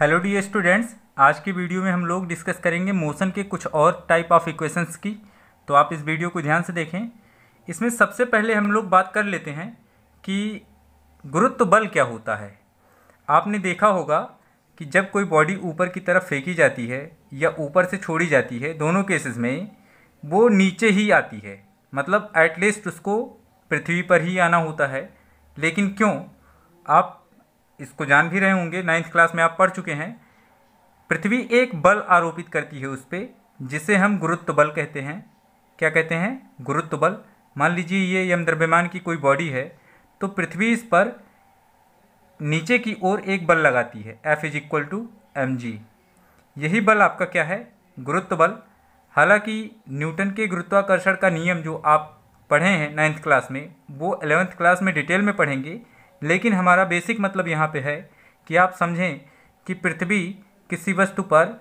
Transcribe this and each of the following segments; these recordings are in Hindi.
हेलो डी स्टूडेंट्स आज की वीडियो में हम लोग डिस्कस करेंगे मोशन के कुछ और टाइप ऑफ इक्वेशंस की तो आप इस वीडियो को ध्यान से देखें इसमें सबसे पहले हम लोग बात कर लेते हैं कि गुरुत्व बल क्या होता है आपने देखा होगा कि जब कोई बॉडी ऊपर की तरफ फेंकी जाती है या ऊपर से छोड़ी जाती है दोनों केसेस में वो नीचे ही आती है मतलब एटलीस्ट उसको पृथ्वी पर ही आना होता है लेकिन क्यों आप इसको जान भी रहे होंगे नाइन्थ क्लास में आप पढ़ चुके हैं पृथ्वी एक बल आरोपित करती है उस पर जिसे हम गुरुत्व बल कहते हैं क्या कहते हैं गुरुत्व बल मान लीजिए ये यम द्रव्यमान की कोई बॉडी है तो पृथ्वी इस पर नीचे की ओर एक बल लगाती है F is equal to M G यही बल आपका क्या है गुरुत्व बल हालांकि न्यूटन के गुरुत्वाकर्षण का नियम जो आप पढ़े हैं नाइन्थ क्लास में वो एलेवेंथ क्लास में डिटेल में पढ़ेंगे लेकिन हमारा बेसिक मतलब यहाँ पे है कि आप समझें कि पृथ्वी किसी वस्तु पर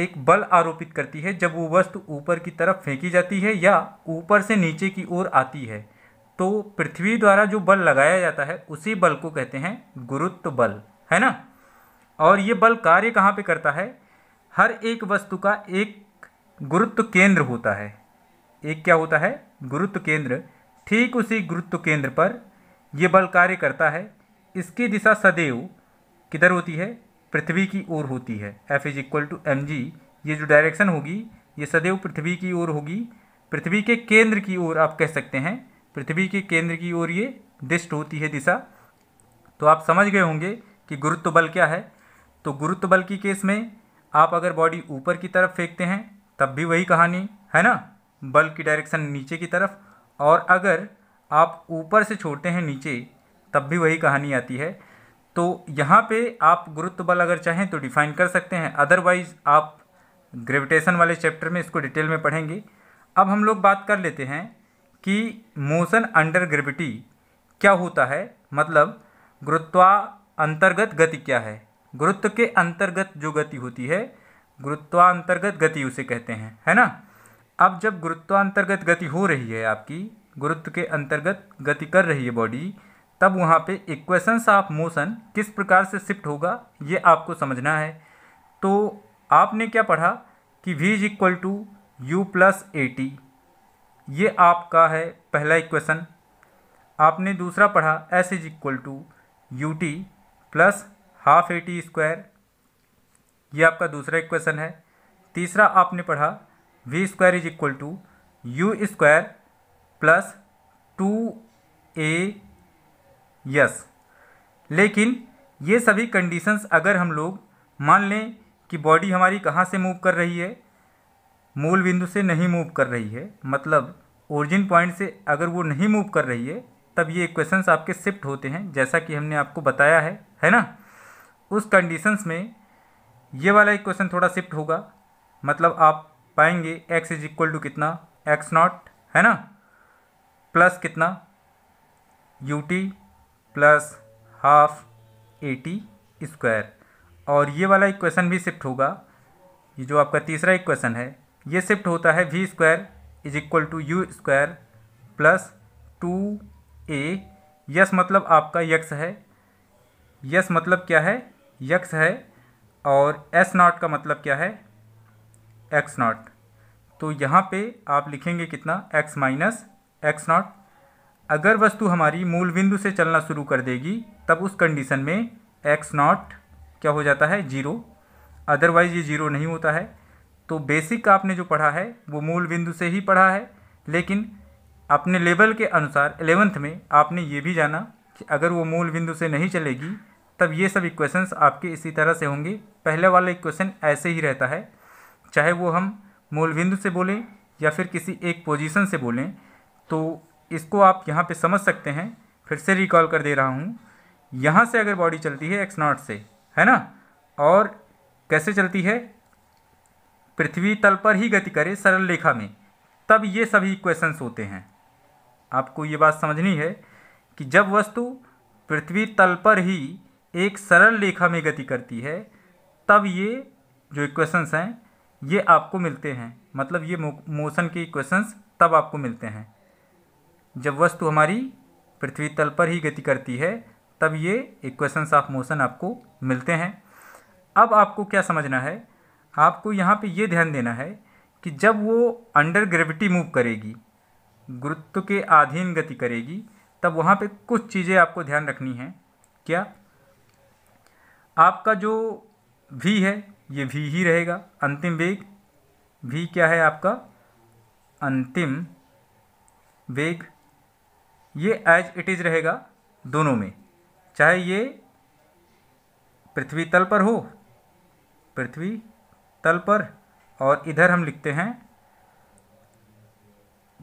एक बल आरोपित करती है जब वो वस्तु ऊपर की तरफ फेंकी जाती है या ऊपर से नीचे की ओर आती है तो पृथ्वी द्वारा जो बल लगाया जाता है उसी बल को कहते हैं गुरुत्व बल है ना और ये बल कार्य कहाँ पे करता है हर एक वस्तु का एक गुरुत्व केंद्र होता है एक क्या होता है गुरुत्व केंद्र ठीक उसी गुरुत्व केंद्र पर ये बल कार्य करता है इसकी दिशा सदैव किधर होती है पृथ्वी की ओर होती है F is equal to M G ये जो डायरेक्शन होगी ये सदैव पृथ्वी की ओर होगी पृथ्वी के केंद्र की ओर आप कह सकते हैं पृथ्वी के केंद्र की ओर ये दिष्ट होती है दिशा तो आप समझ गए होंगे कि गुरुत्व बल क्या है तो गुरुत्व बल की केस में आप अगर बॉडी ऊपर की तरफ फेंकते हैं तब भी वही कहानी है ना बल की डायरेक्शन नीचे की तरफ और अगर आप ऊपर से छोड़ते हैं नीचे तब भी वही कहानी आती है तो यहाँ पे आप गुरुत्व बल अगर चाहें तो डिफ़ाइन कर सकते हैं अदरवाइज़ आप ग्रेविटेशन वाले चैप्टर में इसको डिटेल में पढ़ेंगे अब हम लोग बात कर लेते हैं कि मोशन अंडर ग्रेविटी क्या होता है मतलब गुरुत्वा अंतर्गत गति क्या है गुरुत्व के अंतर्गत जो गति होती है गुरुत्वा अंतर्गत गति उसे कहते हैं है ना अब जब गुरुत्वांतर्गत गति हो रही है आपकी गुरुत्व के अंतर्गत गति कर रही है बॉडी तब वहाँ पे इक्वेशंस ऑफ मोशन किस प्रकार से शिफ्ट होगा ये आपको समझना है तो आपने क्या पढ़ा कि v is equal to you plus A T ये आपका है पहला इक्वेशन आपने दूसरा पढ़ा s is equal to U T plus half A T square ये आपका दूसरा इक्वेशन है तीसरा आपने पढ़ा v square is equal to you square plus two A S लेकिन ये सभी कंडीशंस अगर हम लोग मान लें कि बॉडी हमारी कहाँ से मूव कर रही है मूल बिंदु से नहीं मूव कर रही है मतलब ओरिजिन पॉइंट से अगर वो नहीं मूव कर रही है तब ये इक्वेशंस आपके शिफ्ट होते हैं जैसा कि हमने आपको बताया है है ना उस कंडीशंस में ये वाला इक्वेशन थोड़ा शिफ्ट होगा मतलब आप पाएंगे एक्स इज इक्वल टू कितना एक्स नॉट है ना प्लस कितना U T plus half A T square और ये वाला इक्वेशन भी शिफ्ट होगा ये जो आपका तीसरा इक्वेशन है ये शिफ्ट होता है V square is equal to you square plus two A S मतलब आपका यक्स है यस मतलब क्या है यक्स है और एस नॉट का मतलब क्या है एक्स नॉट तो यहाँ पे आप लिखेंगे कितना एक्स माइनस एक्स नॉट अगर वस्तु हमारी मूल बिंदु से चलना शुरू कर देगी तब उस कंडीशन में एक्स नॉट क्या हो जाता है जीरो अदरवाइज़ ये जीरो नहीं होता है तो बेसिक आपने जो पढ़ा है वो मूल बिंदु से ही पढ़ा है लेकिन अपने लेवल के अनुसार एलेवंथ में आपने ये भी जाना कि अगर वो मूल बिंदु से नहीं चलेगी तब ये सब इक्वेशंस आपके इसी तरह से होंगे पहले वाला इक्वेशन ऐसे ही रहता है चाहे वो हम मूल बिंदु से बोलें या फिर किसी एक पोजीशन से बोलें तो इसको आप यहाँ पे समझ सकते हैं फिर से रिकॉल कर दे रहा हूँ यहाँ से अगर बॉडी चलती है एक्स नॉट से है ना और कैसे चलती है पृथ्वी तल पर ही गति करे सरल रेखा में तब ये सभी इक्वेशंस होते हैं आपको ये बात समझनी है कि जब वस्तु पृथ्वी तल पर ही एक सरल रेखा में गति करती है तब ये जो इक्वेशंस हैं ये आपको मिलते हैं मतलब ये मोशन के इक्वेशंस तब आपको मिलते हैं जब वस्तु हमारी पृथ्वी तल पर ही गति करती है तब ये इक्वेशंस ऑफ मोशन आपको मिलते हैं अब आपको क्या समझना है आपको यहाँ पे ये ध्यान देना है कि जब वो अंडर ग्रेविटी मूव करेगी गुरुत्व के अधीन गति करेगी तब वहाँ पे कुछ चीज़ें आपको ध्यान रखनी हैं क्या आपका जो वी है ये वी ही रहेगा अंतिम वेग वी क्या है आपका अंतिम वेग ये एज इट इज़ रहेगा दोनों में चाहे ये पृथ्वी तल पर हो पृथ्वी तल पर और इधर हम लिखते हैं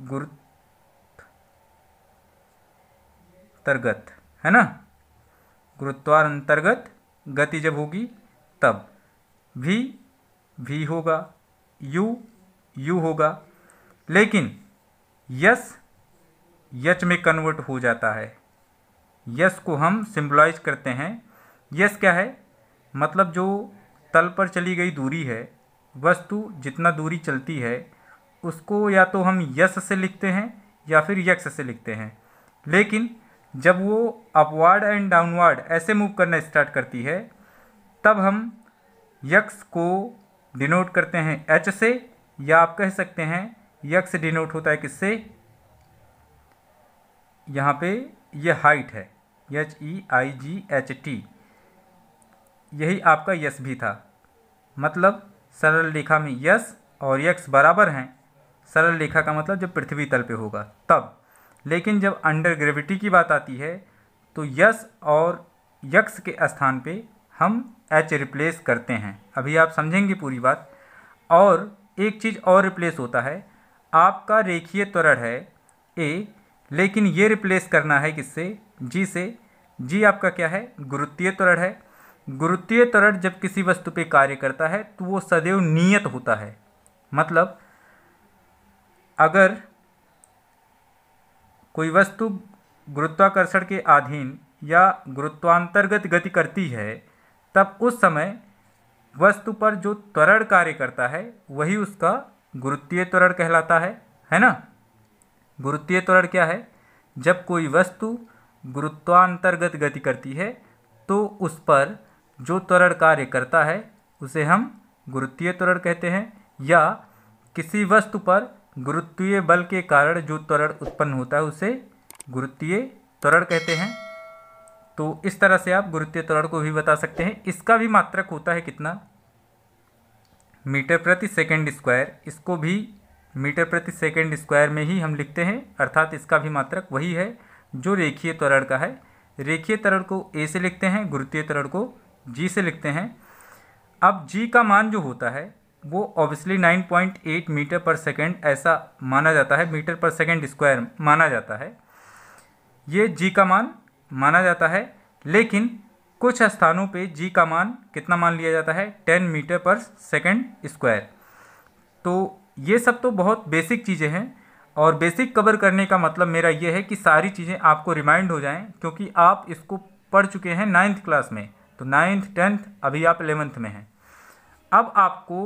गुरुत्तर्गत है ना गुरुत्वार अंतर्गत गति जब होगी तब भी भी होगा यू यू होगा लेकिन यस यच में कन्वर्ट हो जाता है यस को हम सिम्बलाइज करते हैं यस क्या है मतलब जो तल पर चली गई दूरी है वस्तु जितना दूरी चलती है उसको या तो हम यस से लिखते हैं या फिर यक्स से लिखते हैं लेकिन जब वो अपवार्ड एंड डाउनवार्ड ऐसे मूव करना स्टार्ट करती है तब हम यक्स को डिनोट करते हैं एच से या आप कह सकते हैं यक्स डिनोट होता है किससे यहाँ पे ये हाइट है H E I G H T यही आपका यस भी था मतलब सरल रेखा में यस और यक्स बराबर हैं सरल रेखा का मतलब जब पृथ्वी तल पे होगा तब लेकिन जब अंडर ग्रेविटी की बात आती है तो यस और यक्स के स्थान पे हम एच रिप्लेस करते हैं अभी आप समझेंगे पूरी बात और एक चीज़ और रिप्लेस होता है आपका रेखीय त्वरण है ए लेकिन ये रिप्लेस करना है किससे जी से जी आपका क्या है गुरुत्वीय त्वरण है गुरुत्वीय त्वरण जब किसी वस्तु पे कार्य करता है तो वो सदैव नियत होता है मतलब अगर कोई वस्तु गुरुत्वाकर्षण के अधीन या गुरुत्वांतर्गत गति करती है तब उस समय वस्तु पर जो त्वरण कार्य करता है वही उसका गुरुत्वीय त्वरण कहलाता है है ना गुरुत्वीय त्वरण क्या है जब कोई वस्तु गुरुत्वांतर्गत गति करती है तो उस पर जो त्वरण कार्य करता है उसे हम गुरुत्वीय त्वरण कहते हैं या किसी वस्तु पर गुरुत्वीय बल के कारण जो त्वरण उत्पन्न होता है उसे गुरुत्वीय त्वरण कहते हैं तो इस तरह से आप गुरुत्वीय त्वरण को भी बता सकते हैं इसका भी मात्रक होता है कितना मीटर प्रति सेकंड स्क्वायर इसको भी मीटर प्रति सेकेंड स्क्वायर में ही हम लिखते हैं अर्थात इसका भी मात्रक वही है जो रेखीय त्वरण का है रेखीय त्वरण को ए से लिखते हैं गुरुत्वीय त्वरण को जी से लिखते हैं अब जी का मान जो होता है वो ऑब्वियसली 9.8 मीटर पर सेकेंड ऐसा माना जाता है मीटर पर सेकेंड स्क्वायर माना जाता है ये जी का मान माना जाता है लेकिन कुछ स्थानों पे जी का मान कितना मान लिया जाता है 10 मीटर पर सेकेंड स्क्वायर तो ये सब तो बहुत बेसिक चीज़ें हैं और बेसिक कवर करने का मतलब मेरा ये है कि सारी चीज़ें आपको रिमाइंड हो जाएं क्योंकि आप इसको पढ़ चुके हैं नाइन्थ क्लास में तो नाइन्थ टेंथ अभी आप एलेवंथ में हैं अब आपको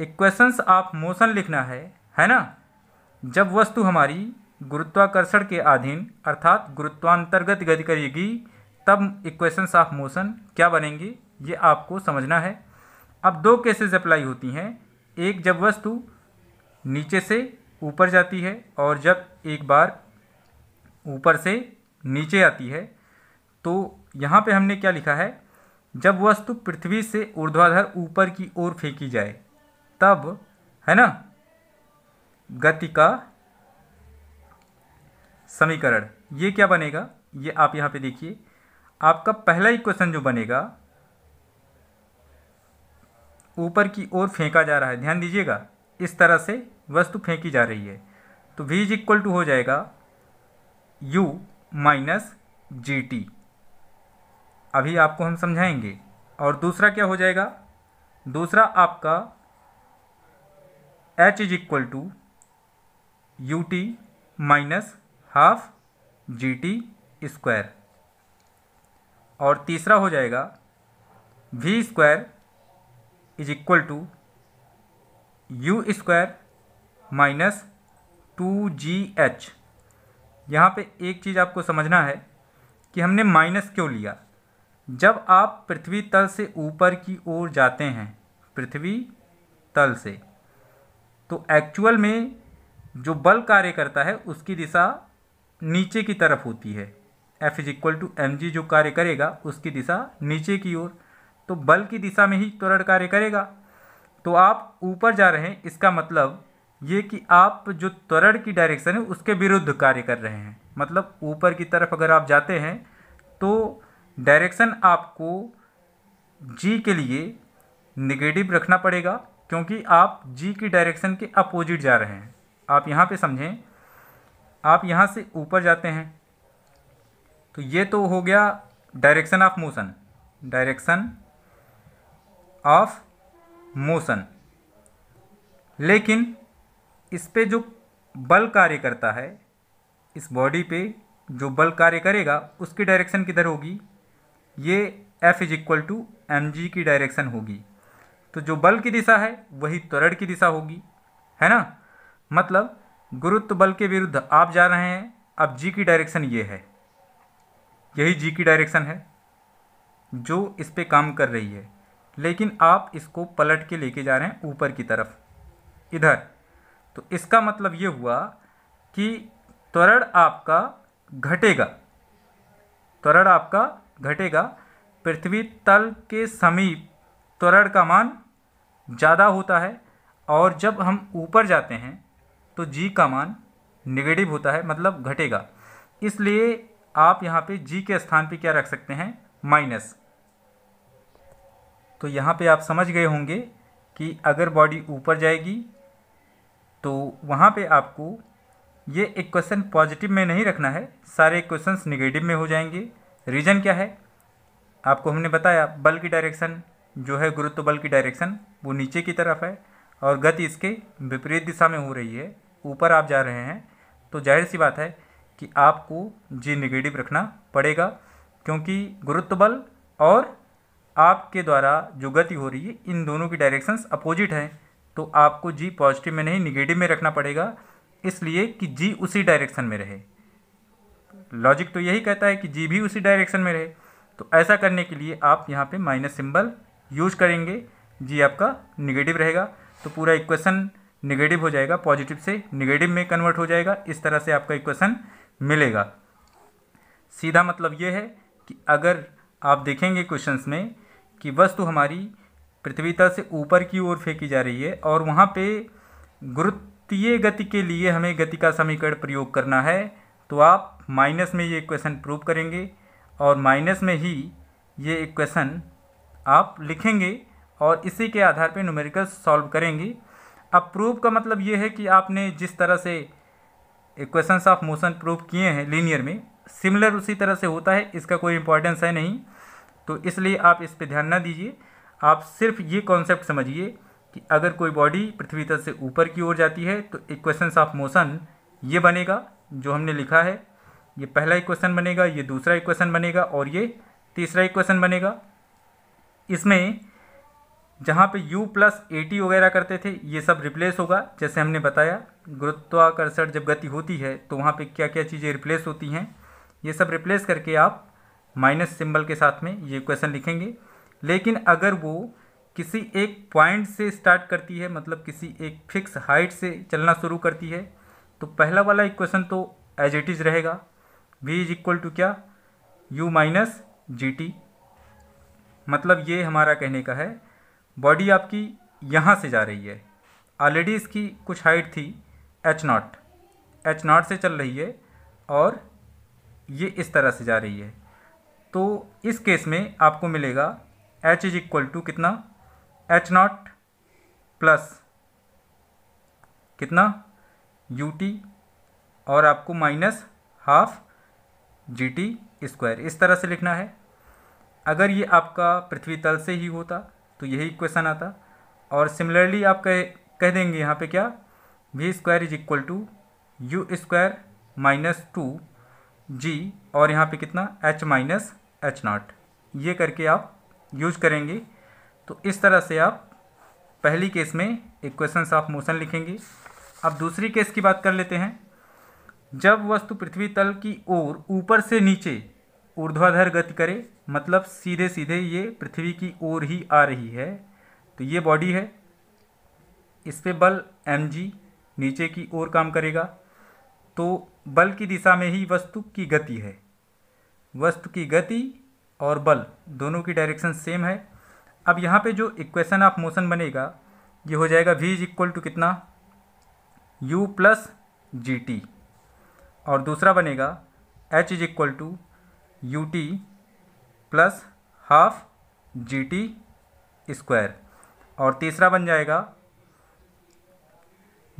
इक्वेशंस ऑफ मोशन लिखना है है ना जब वस्तु हमारी गुरुत्वाकर्षण के अधीन अर्थात गुरुत्वांतर्गत गति करेगी तब इक्वेशंस ऑफ मोशन क्या बनेंगी ये आपको समझना है अब दो केसेस अप्लाई होती हैं एक जब वस्तु नीचे से ऊपर जाती है और जब एक बार ऊपर से नीचे आती है तो यहाँ पे हमने क्या लिखा है जब वस्तु पृथ्वी से ऊर्ध्वाधर ऊपर की ओर फेंकी जाए तब है ना गति का समीकरण ये क्या बनेगा ये आप यहाँ पे देखिए आपका पहला इक्वेशन जो बनेगा ऊपर की ओर फेंका जा रहा है ध्यान दीजिएगा इस तरह से वस्तु फेंकी जा रही है तो वी इज इक्वल टू हो जाएगा u माइनस जी टी अभी आपको हम समझाएंगे और दूसरा क्या हो जाएगा दूसरा आपका h is equal to U T minus half G T square और तीसरा हो जाएगा we square is equal to you square minus two ji H यहाँ पर एक चीज़ आपको समझना है कि हमने माइनस क्यों लिया जब आप पृथ्वी तल से ऊपर की ओर जाते हैं पृथ्वी तल से तो एक्चुअल में जो बल कार्य करता है उसकी दिशा नीचे की तरफ होती है F is equal to M G जो कार्य करेगा उसकी दिशा नीचे की ओर तो बल की दिशा में ही त्वरण कार्य करेगा तो आप ऊपर जा रहे हैं इसका मतलब ये कि आप जो त्वरण की डायरेक्शन है उसके विरुद्ध कार्य कर रहे हैं मतलब ऊपर की तरफ अगर आप जाते हैं तो डायरेक्शन आपको जी के लिए निगेटिव रखना पड़ेगा क्योंकि आप जी की डायरेक्शन के अपोजिट जा रहे हैं आप यहाँ पे समझें आप यहाँ से ऊपर जाते हैं तो ये तो हो गया direction of motion direction of motion लेकिन इस पे जो बल कार्य करता है इस बॉडी पे जो बल कार्य करेगा उसकी डायरेक्शन किधर होगी ये F is equal to M G की डायरेक्शन होगी तो जो बल की दिशा है वही त्वरण की दिशा होगी है ना मतलब गुरुत्व बल के विरुद्ध आप जा रहे हैं अब जी की डायरेक्शन ये है यही जी की डायरेक्शन है जो इस पर काम कर रही है लेकिन आप इसको पलट के लेके जा रहे हैं ऊपर की तरफ इधर तो इसका मतलब ये हुआ कि त्वरण आपका घटेगा त्वरण आपका घटेगा पृथ्वी तल के समीप त्वरण का मान ज़्यादा होता है और जब हम ऊपर जाते हैं तो जी का मान निगेटिव होता है मतलब घटेगा इसलिए आप यहाँ पे जी के स्थान पे क्या रख सकते हैं माइनस तो यहाँ पे आप समझ गए होंगे कि अगर बॉडी ऊपर जाएगी तो वहाँ पे आपको ये इक्वेशन पॉजिटिव में नहीं रखना है सारे इक्वेशंस निगेटिव में हो जाएंगे रीज़न क्या है आपको हमने बताया बल की डायरेक्शन जो है गुरुत्व बल की डायरेक्शन वो नीचे की तरफ है और गति इसके विपरीत दिशा में हो रही है ऊपर आप जा रहे हैं तो जाहिर सी बात है कि आपको जी निगेटिव रखना पड़ेगा क्योंकि गुरुत्व बल और आपके द्वारा जो गति हो रही है इन दोनों की डायरेक्शंस अपोजिट हैं तो आपको जी पॉजिटिव में नहीं निगेटिव में रखना पड़ेगा इसलिए कि जी उसी डायरेक्शन में रहे लॉजिक तो यही कहता है कि जी भी उसी डायरेक्शन में रहे तो ऐसा करने के लिए आप यहाँ पे माइनस सिंबल यूज करेंगे जी आपका निगेटिव रहेगा तो पूरा इक्वेशन निगेटिव हो जाएगा पॉजिटिव से निगेटिव में कन्वर्ट हो जाएगा इस तरह से आपका इक्वेशन मिलेगा सीधा मतलब ये है कि अगर आप देखेंगे क्वेश्चंस में कि वस्तु हमारी पृथ्वी तल से ऊपर की ओर फेंकी जा रही है और वहाँ पे गुरुत्वीय गति के लिए हमें गति का समीकरण प्रयोग करना है तो आप माइनस में ये इक्वेशन प्रूव करेंगे और माइनस में ही ये इक्वेशन आप लिखेंगे और इसी के आधार पे न्यूमेरिकल सॉल्व करेंगे अब प्रूव का मतलब ये है कि आपने जिस तरह से इक्वेशंस ऑफ मोशन प्रूव किए हैं लीनियर में सिमिलर उसी तरह से होता है इसका कोई इंपॉर्टेंस है नहीं तो इसलिए आप इस पर ध्यान ना दीजिए आप सिर्फ ये कॉन्सेप्ट समझिए कि अगर कोई बॉडी पृथ्वी तल से ऊपर की ओर जाती है तो इक्वेशंस ऑफ मोशन ये बनेगा जो हमने लिखा है ये पहला इक्वेशन बनेगा ये दूसरा इक्वेशन बनेगा और ये तीसरा इक्वेशन बनेगा इसमें जहाँ पे u प्लस ए वगैरह करते थे ये सब रिप्लेस होगा जैसे हमने बताया गुरुत्वाकर्षण जब गति होती है तो वहाँ पे क्या क्या चीज़ें रिप्लेस होती हैं ये सब रिप्लेस करके आप माइनस सिंबल के साथ में ये इक्वेशन लिखेंगे लेकिन अगर वो किसी एक पॉइंट से स्टार्ट करती है मतलब किसी एक फिक्स हाइट से चलना शुरू करती है तो पहला वाला इक्वेशन तो एज इट इज़ रहेगा v इज इक्वल टू क्या u माइनस जी मतलब ये हमारा कहने का है बॉडी आपकी यहाँ से जा रही है ऑलरेडी इसकी कुछ हाइट थी एच नॉट एच नॉट से चल रही है और ये इस तरह से जा रही है तो इस केस में आपको मिलेगा h इज इक्वल टू कितना एच नॉट प्लस कितना यू टी और आपको minus half G T square इस तरह से लिखना है अगर ये आपका पृथ्वी तल से ही होता तो यही इक्वेशन आता और सिमिलरली आप कह कह देंगे यहाँ पे क्या V square is equal to you square minus two G और यहाँ पे कितना एच माइनस एच नॉट ये करके आप यूज करेंगे तो इस तरह से आप पहली केस में इक्वेशंस ऑफ मोशन लिखेंगे अब दूसरी केस की बात कर लेते हैं जब वस्तु पृथ्वी तल की ओर ऊपर से नीचे ऊर्ध्वाधर गति करे मतलब सीधे सीधे ये पृथ्वी की ओर ही आ रही है तो ये बॉडी है इस पर बल एम जी नीचे की ओर काम करेगा तो बल की दिशा में ही वस्तु की गति है वस्तु की गति और बल दोनों की डायरेक्शन सेम है अब यहाँ पे जो इक्वेशन ऑफ मोशन बनेगा ये हो जाएगा वी इज इक्वल टू कितना u प्लस जी टी और दूसरा बनेगा h is equal to U T plus half G T square और तीसरा बन जाएगा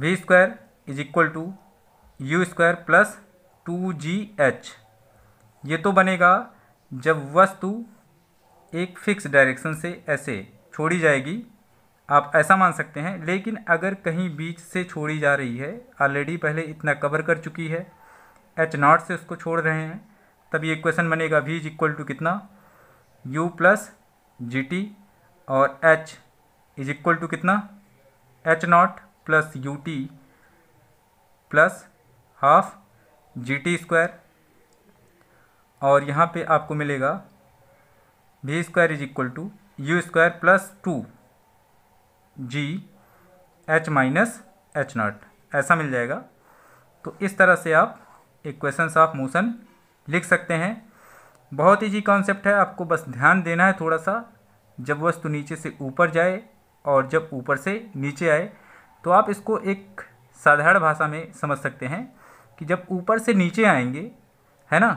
we square is equal to you square plus two ji h ये तो बनेगा जब वस्तु एक फिक्स डायरेक्शन से ऐसे छोड़ी जाएगी आप ऐसा मान सकते हैं लेकिन अगर कहीं बीच से छोड़ी जा रही है ऑलरेडी पहले इतना कवर कर चुकी है एच नॉट से उसको छोड़ रहे हैं तब ये क्वेश्चन बनेगा वी इज इक्वल टू कितना यू प्लस जी टी और एच इज इक्वल टू कितना H not plus u T plus half G T square और यहाँ पे आपको मिलेगा v square is equal to you square plus two ji h minus h not ऐसा मिल जाएगा तो इस तरह से आप इक्वेशंस ऑफ मोशन लिख सकते हैं बहुत ईजी कॉन्सेप्ट है आपको बस ध्यान देना है थोड़ा सा जब वस्तु नीचे से ऊपर जाए और जब ऊपर से नीचे आए तो आप इसको एक साधारण भाषा में समझ सकते हैं कि जब ऊपर से नीचे आएंगे है ना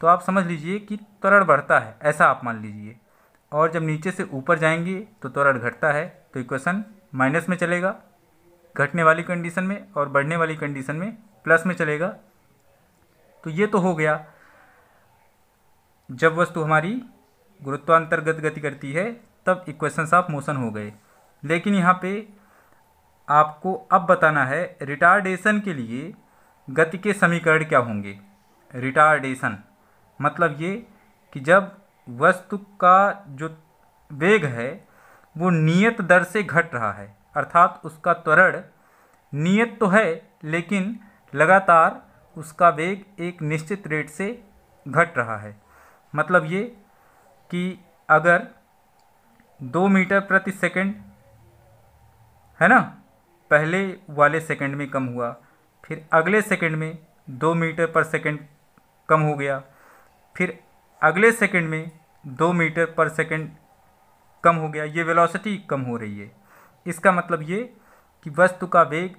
तो आप समझ लीजिए कि त्वरण बढ़ता है ऐसा आप मान लीजिए और जब नीचे से ऊपर जाएंगे तो त्वरण घटता है तो इक्वेशन माइनस में चलेगा घटने वाली कंडीशन में और बढ़ने वाली कंडीशन में प्लस में चलेगा तो ये तो हो गया जब वस्तु हमारी गुरुत्वांतर्गत गति करती है तब इक्वेशंस ऑफ मोशन हो गए लेकिन यहाँ पे आपको अब बताना है रिटार्डेशन के लिए गति के समीकरण क्या होंगे रिटार्डेशन मतलब ये कि जब वस्तु का जो वेग है वो नियत दर से घट रहा है अर्थात उसका त्वरण नियत तो है लेकिन लगातार उसका वेग एक निश्चित रेट से घट रहा है मतलब ये कि अगर दो मीटर प्रति सेकंड है ना पहले वाले सेकंड में कम हुआ फिर अगले सेकंड में दो मीटर पर सेकंड कम हो गया फिर अगले सेकंड में दो मीटर पर सेकंड कम हो गया ये वेलोसिटी कम हो रही है इसका मतलब ये कि वस्तु का वेग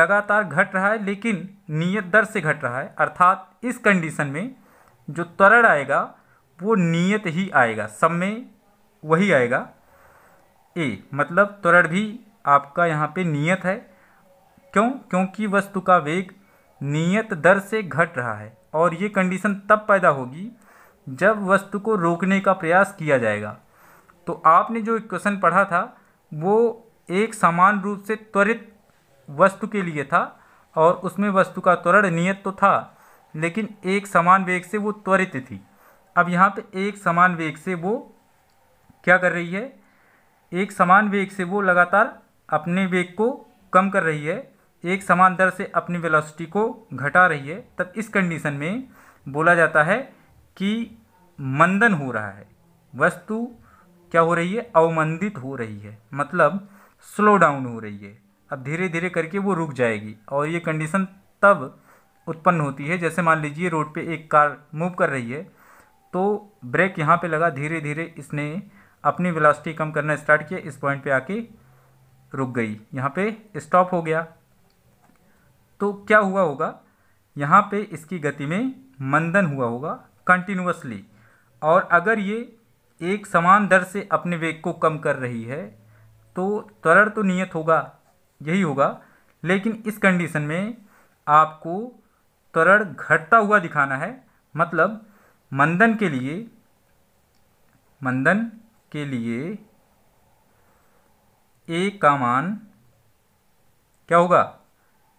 लगातार घट रहा है लेकिन नियत दर से घट रहा है अर्थात इस कंडीशन में जो त्वरण आएगा वो नियत ही आएगा सब में वही आएगा ए मतलब त्वरण भी आपका यहाँ पे नियत है क्यों क्योंकि वस्तु का वेग नियत दर से घट रहा है और ये कंडीशन तब पैदा होगी जब वस्तु को रोकने का प्रयास किया जाएगा तो आपने जो इक्वेशन पढ़ा था वो एक समान रूप से त्वरित वस्तु के लिए था और उसमें वस्तु का त्वरण नियत तो था लेकिन एक समान वेग से वो त्वरित थी अब यहाँ पे एक समान वेग से वो क्या कर रही है एक समान वेग से वो लगातार अपने वेग को कम कर रही है एक समान दर से अपनी वेलोसिटी को घटा रही है तब इस कंडीशन में बोला जाता है कि मंदन हो रहा है वस्तु क्या हो रही है अवमंदित हो रही है मतलब स्लो डाउन हो रही है अब धीरे धीरे करके वो रुक जाएगी और ये कंडीशन तब उत्पन्न होती है जैसे मान लीजिए रोड पे एक कार मूव कर रही है तो ब्रेक यहाँ पे लगा धीरे धीरे इसने अपनी वेलोसिटी कम करना स्टार्ट किया इस पॉइंट पे आके रुक गई यहाँ पे स्टॉप हो गया तो क्या हुआ होगा यहाँ पे इसकी गति में मंदन हुआ होगा कंटिन्यूसली और अगर ये एक समान दर से अपने वेग को कम कर रही है तो त्वरण तो नियत होगा यही होगा लेकिन इस कंडीशन में आपको त्वरण घटता हुआ दिखाना है मतलब मंदन के लिए मंदन के लिए एक का मान क्या होगा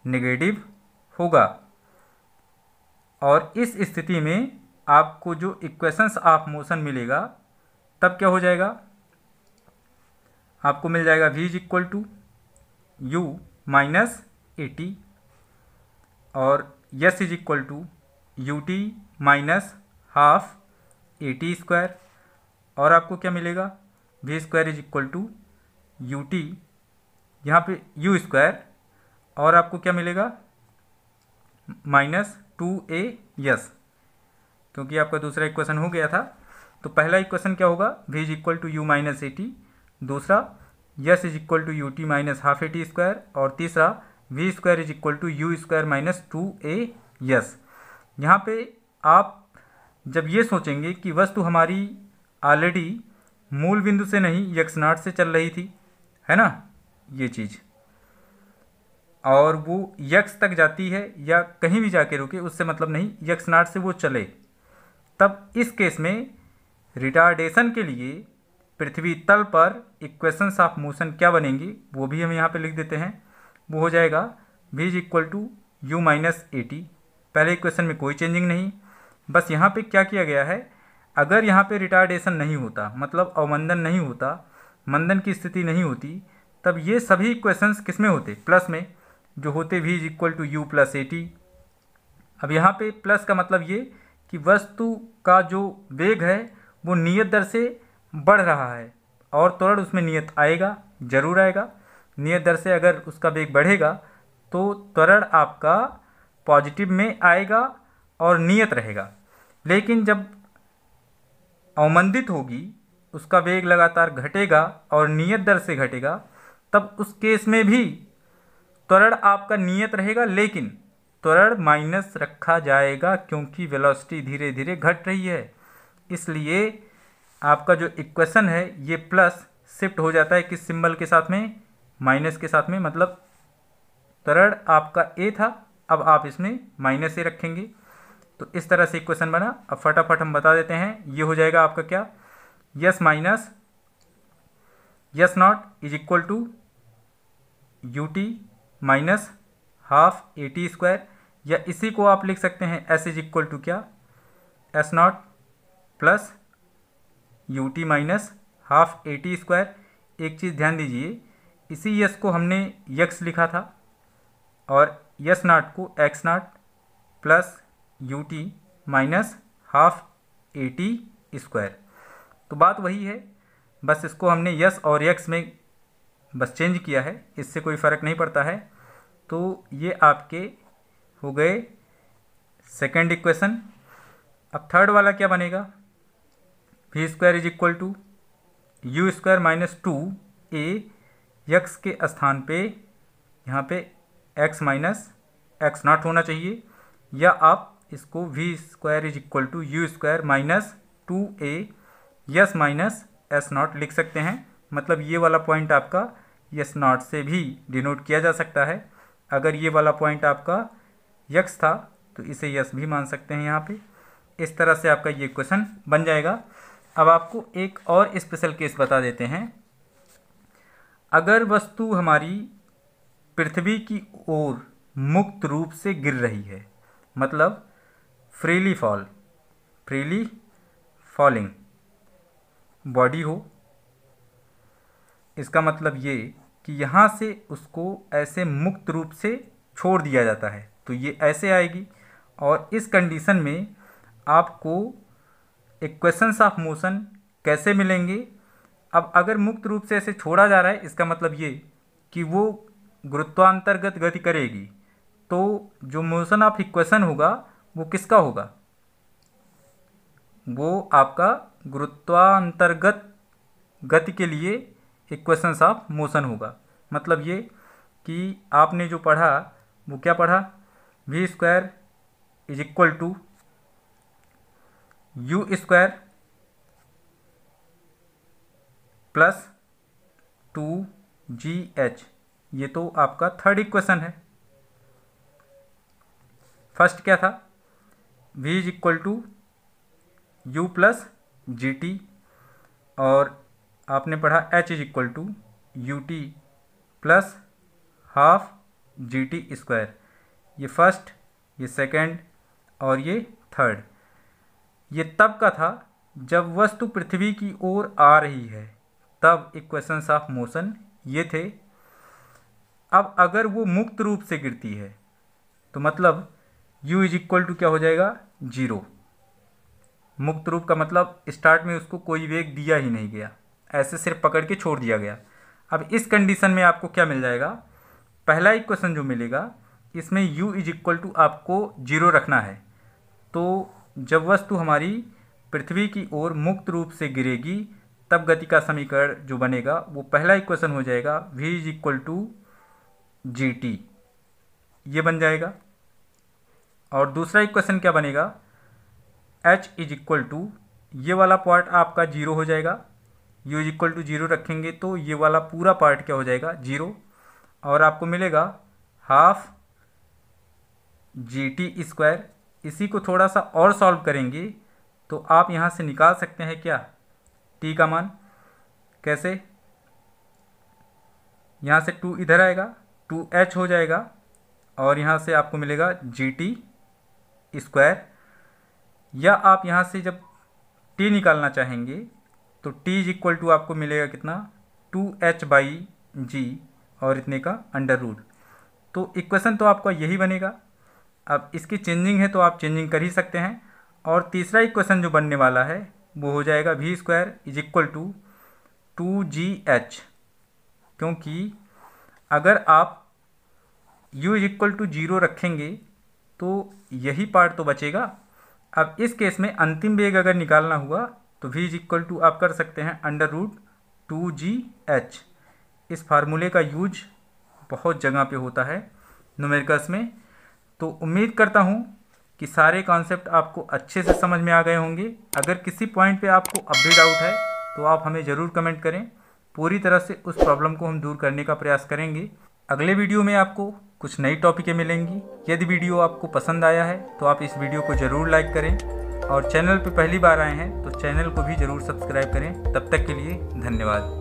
नेगेटिव होगा और इस स्थिति में आपको जो इक्वेशंस ऑफ मोशन मिलेगा तब क्या हो जाएगा आपको मिल जाएगा v is equal to u minus a t और s is equal to U T minus half A T square और आपको क्या मिलेगा v square is equal to you t यहाँ पे यू स्क्वायर और आपको क्या मिलेगा माइनस टू ए यस क्योंकि आपका दूसरा इक्वेशन हो गया था तो पहला इक्वेशन क्या होगा v is equal to u minus a t दूसरा s is equal to U T minus half A T square और तीसरा v square is equal to you square minus two A s यहाँ पे आप जब ये सोचेंगे कि वस्तु हमारी ऑलरेडी मूल बिंदु से नहीं यक्षनाट से चल रही थी है ना ये चीज़ और वो यक्ष तक जाती है या कहीं भी जाके रुके उससे मतलब नहीं यक्षनाट से वो चले तब इस केस में रिटार्डेशन के लिए पृथ्वी तल पर इक्वेशंस ऑफ मोशन क्या बनेंगी वो भी हम यहाँ पे लिख देते हैं वो हो जाएगा v is equal to u minus a t पहले इक्वेशन में कोई चेंजिंग नहीं बस यहाँ पे क्या किया गया है अगर यहाँ पे रिटार्डेशन नहीं होता मतलब अवमंदन नहीं होता मंदन की स्थिति नहीं होती तब ये सभी इक्वेशंस किस में होते प्लस में जो होते भी is equal to you plus A t अब यहाँ पे प्लस का मतलब ये कि वस्तु का जो वेग है वो नियत दर से बढ़ रहा है और त्वरण उसमें नियत आएगा ज़रूर आएगा नियत दर से अगर उसका वेग बढ़ेगा तो त्वरण आपका पॉजिटिव में आएगा और नियत रहेगा लेकिन जब अवमंदित होगी उसका वेग लगातार घटेगा और नियत दर से घटेगा तब उस केस में भी त्वरण आपका नियत रहेगा लेकिन त्वरण माइनस रखा जाएगा क्योंकि वेलोसिटी धीरे धीरे घट रही है इसलिए आपका जो इक्वेशन है ये प्लस शिफ्ट हो जाता है किस सिंबल के साथ में माइनस के साथ में मतलब त्वरण आपका ए था अब आप इसमें माइनस ए रखेंगे तो इस तरह से इक्वेशन बना अब फटाफट हम बता देते हैं ये हो जाएगा आपका क्या s minus s not is equal to U T minus half A T square या इसी को आप लिख सकते हैं एस इज इक्वल टू क्या s not plus u T minus half A T square एक चीज़ ध्यान दीजिए इसी यस को हमने यक्स लिखा था और यस नॉट को x not plus u T minus half A T square तो बात वही है बस इसको हमने यस और यक्स में बस चेंज किया है इससे कोई फ़र्क नहीं पड़ता है तो ये आपके हो गए सेकेंड इक्वेशन अब थर्ड वाला क्या बनेगा v square is equal to you square minus two a x के स्थान पे यहाँ पे एक्स माइनस एक्स नॉट होना चाहिए या आप इसको v square is equal to you square minus two A s minus s not लिख सकते हैं मतलब ये वाला पॉइंट आपका यस नॉट से भी डिनोट किया जा सकता है अगर ये वाला पॉइंट आपका यक्स था तो इसे यस भी मान सकते हैं यहाँ पे इस तरह से आपका ये क्वेश्चन बन जाएगा अब आपको एक और स्पेशल केस बता देते हैं अगर वस्तु हमारी पृथ्वी की ओर मुक्त रूप से गिर रही है मतलब freely fall freely falling body हो इसका मतलब ये कि यहाँ से उसको ऐसे मुक्त रूप से छोड़ दिया जाता है तो ये ऐसे आएगी और इस कंडीशन में आपको इक्वेशंस ऑफ मोशन कैसे मिलेंगे अब अगर मुक्त रूप से ऐसे छोड़ा जा रहा है इसका मतलब ये कि वो गुरुत्वांतर्गत गति करेगी तो जो मोशन ऑफ इक्वेशन होगा वो किसका होगा वो आपका गुरुत्वांतर्गत गति के लिए इक्वेशंस ऑफ मोशन होगा मतलब ये कि आपने जो पढ़ा वो क्या पढ़ा v square is equal to you square plus two ji h ये तो आपका थर्ड इक्वेशन है फर्स्ट क्या था v is equal to you plus g t और आपने पढ़ा h is equal to U T plus half G T square ये फर्स्ट ये सेकंड और ये थर्ड ये तब का था जब वस्तु पृथ्वी की ओर आ रही है तब इक्वेशंस ऑफ मोशन ये थे अब अगर वो मुक्त रूप से गिरती है तो मतलब u इज इक्वल टू क्या हो जाएगा जीरो मुक्त रूप का मतलब स्टार्ट में उसको कोई वेग दिया ही नहीं गया ऐसे सिर्फ पकड़ के छोड़ दिया गया अब इस कंडीशन में आपको क्या मिल जाएगा पहला इक्वेशन जो मिलेगा इसमें u इज इक्वल टू आपको जीरो रखना है तो जब वस्तु हमारी पृथ्वी की ओर मुक्त रूप से गिरेगी तब गति का समीकरण जो बनेगा वो पहला इक्वेशन हो जाएगा v is equal to g t ये बन जाएगा और दूसरा इक्वेशन क्या बनेगा h इज इक्वल टू ये वाला पार्ट आपका जीरो हो जाएगा यू इक्वल टू जीरो रखेंगे तो ये वाला पूरा पार्ट क्या हो जाएगा जीरो और आपको मिलेगा हाफ जी टी स्क्वायर इसी को थोड़ा सा और सॉल्व करेंगे तो आप यहाँ से निकाल सकते हैं क्या टी का मान कैसे यहाँ से टू इधर आएगा टू एच हो जाएगा और यहाँ से आपको मिलेगा जी टी स्क्वायर या आप यहाँ से जब टी निकालना चाहेंगे तो t इज इक्वल टू आपको मिलेगा कितना टू एच बाई जी और इतने का अंडर रूट तो इक्वेशन तो आपका यही बनेगा अब इसकी चेंजिंग है तो आप चेंजिंग कर ही सकते हैं और तीसरा इक्वेशन जो बनने वाला है वो हो जाएगा we square is equal to two ji h क्योंकि अगर आप u is equal to zero रखेंगे तो यही पार्ट तो बचेगा अब इस केस में अंतिम वेग अगर निकालना हुआ तो v इज इक्वल टू आप कर सकते हैं अंडर रूट टू जी एच इस फार्मूले का यूज बहुत जगह पे होता है नुमेरिकल्स में तो उम्मीद करता हूँ कि सारे कॉन्सेप्ट आपको अच्छे से समझ में आ गए होंगे अगर किसी पॉइंट पे आपको अब भी डाउट है तो आप हमें ज़रूर कमेंट करें पूरी तरह से उस प्रॉब्लम को हम दूर करने का प्रयास करेंगे अगले वीडियो में आपको कुछ नई टॉपिकें मिलेंगी यदि वीडियो आपको पसंद आया है तो आप इस वीडियो को ज़रूर लाइक करें और चैनल पर पहली बार आए हैं तो चैनल को भी ज़रूर सब्सक्राइब करें तब तक के लिए धन्यवाद